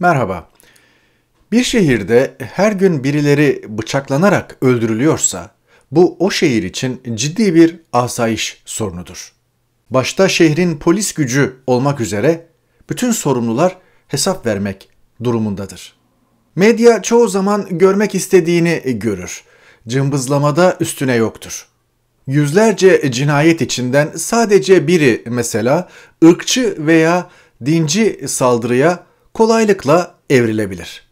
Merhaba. Bir şehirde her gün birileri bıçaklanarak öldürülüyorsa bu o şehir için ciddi bir asayiş sorunudur. Başta şehrin polis gücü olmak üzere bütün sorumlular hesap vermek durumundadır. Medya çoğu zaman görmek istediğini görür. Cımbızlamada üstüne yoktur. Yüzlerce cinayet içinden sadece biri mesela ırkçı veya dinci saldırıya kolaylıkla evrilebilir.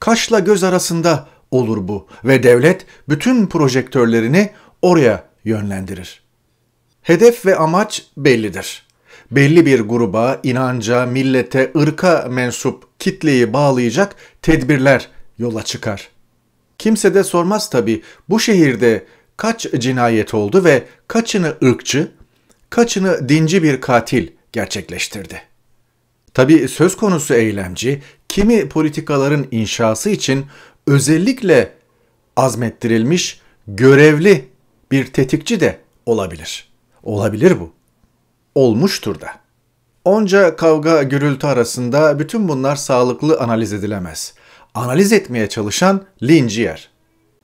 Kaşla göz arasında olur bu ve devlet bütün projektörlerini oraya yönlendirir. Hedef ve amaç bellidir. Belli bir gruba, inanca, millete, ırka mensup kitleyi bağlayacak tedbirler yola çıkar. Kimse de sormaz tabii bu şehirde kaç cinayet oldu ve kaçını ırkçı, kaçını dinci bir katil gerçekleştirdi.'' Tabi söz konusu eylemci kimi politikaların inşası için özellikle azmettirilmiş görevli bir tetikçi de olabilir. Olabilir bu. Olmuştur da. Onca kavga gürültü arasında bütün bunlar sağlıklı analiz edilemez. Analiz etmeye çalışan linci yer.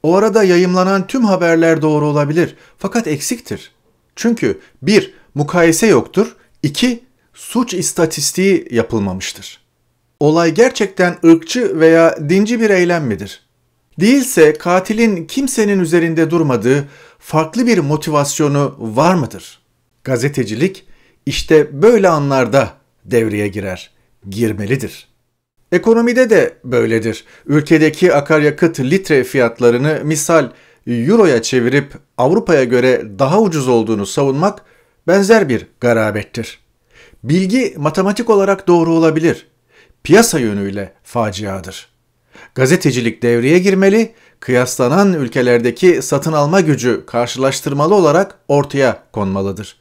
O arada yayımlanan tüm haberler doğru olabilir fakat eksiktir. Çünkü 1. Mukayese yoktur. 2 suç istatistiği yapılmamıştır. Olay gerçekten ırkçı veya dinci bir eylem midir? Değilse katilin kimsenin üzerinde durmadığı farklı bir motivasyonu var mıdır? Gazetecilik işte böyle anlarda devreye girer, girmelidir. Ekonomide de böyledir. Ülkedeki akaryakıt litre fiyatlarını misal euroya çevirip Avrupa'ya göre daha ucuz olduğunu savunmak benzer bir garabettir. Bilgi matematik olarak doğru olabilir. Piyasa yönüyle faciadır. Gazetecilik devreye girmeli, kıyaslanan ülkelerdeki satın alma gücü karşılaştırmalı olarak ortaya konmalıdır.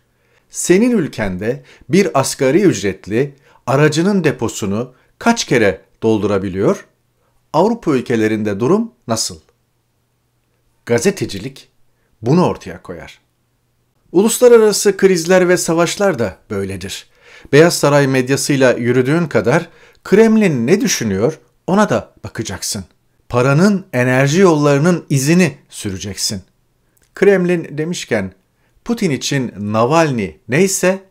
Senin ülkende bir asgari ücretli aracının deposunu kaç kere doldurabiliyor? Avrupa ülkelerinde durum nasıl? Gazetecilik bunu ortaya koyar. Uluslararası krizler ve savaşlar da böyledir. Beyaz Saray medyasıyla yürüdüğün kadar Kremlin ne düşünüyor ona da bakacaksın. Paranın enerji yollarının izini süreceksin. Kremlin demişken Putin için Navalny neyse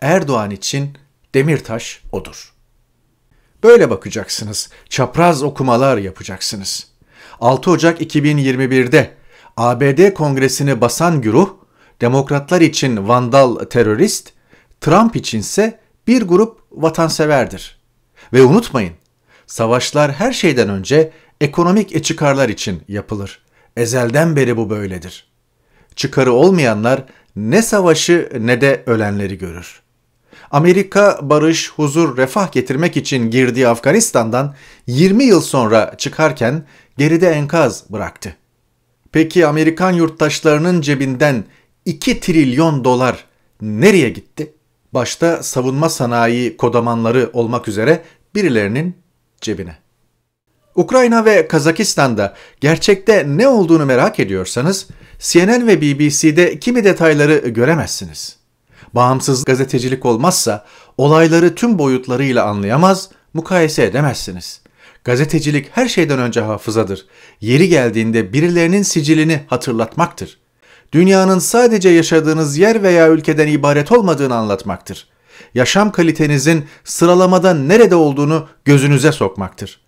Erdoğan için Demirtaş odur. Böyle bakacaksınız. Çapraz okumalar yapacaksınız. 6 Ocak 2021'de ABD Kongresini basan güruh, demokratlar için vandal terörist, Trump içinse bir grup vatanseverdir. Ve unutmayın, savaşlar her şeyden önce ekonomik çıkarlar için yapılır. Ezelden beri bu böyledir. Çıkarı olmayanlar ne savaşı ne de ölenleri görür. Amerika barış, huzur, refah getirmek için girdiği Afganistan'dan 20 yıl sonra çıkarken geride enkaz bıraktı. Peki Amerikan yurttaşlarının cebinden 2 trilyon dolar nereye gitti? başta savunma sanayi kodamanları olmak üzere birilerinin cebine. Ukrayna ve Kazakistan'da gerçekte ne olduğunu merak ediyorsanız CNN ve BBC'de kimi detayları göremezsiniz. Bağımsız gazetecilik olmazsa olayları tüm boyutlarıyla anlayamaz, mukayese edemezsiniz. Gazetecilik her şeyden önce hafızadır. Yeri geldiğinde birilerinin sicilini hatırlatmaktır dünyanın sadece yaşadığınız yer veya ülkeden ibaret olmadığını anlatmaktır. Yaşam kalitenizin sıralamadan nerede olduğunu gözünüze sokmaktır.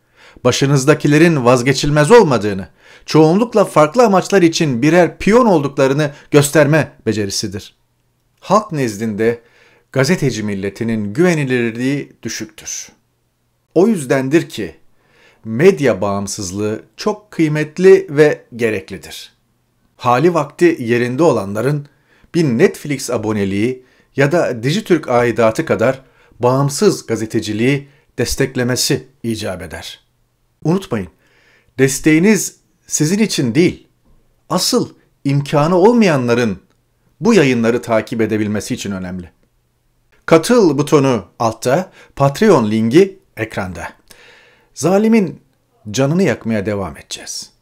Başınızdakilerin vazgeçilmez olmadığını, çoğunlukla farklı amaçlar için birer piyon olduklarını gösterme becerisidir. Halk nezdinde gazeteci milletinin güvenilirliği düşüktür. O yüzdendir ki medya bağımsızlığı çok kıymetli ve gereklidir.'' hali vakti yerinde olanların bir Netflix aboneliği ya da Dijitürk aidatı kadar bağımsız gazeteciliği desteklemesi icap eder. Unutmayın, desteğiniz sizin için değil, asıl imkanı olmayanların bu yayınları takip edebilmesi için önemli. Katıl butonu altta, Patreon linki ekranda. Zalimin canını yakmaya devam edeceğiz.''